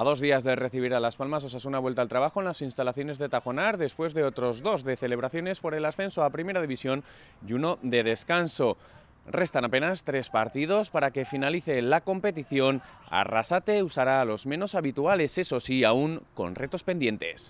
A dos días de recibir a Las Palmas, una vuelta al trabajo en las instalaciones de Tajonar, después de otros dos de celebraciones por el ascenso a Primera División y uno de descanso. Restan apenas tres partidos para que finalice la competición. Arrasate usará a los menos habituales, eso sí, aún con retos pendientes.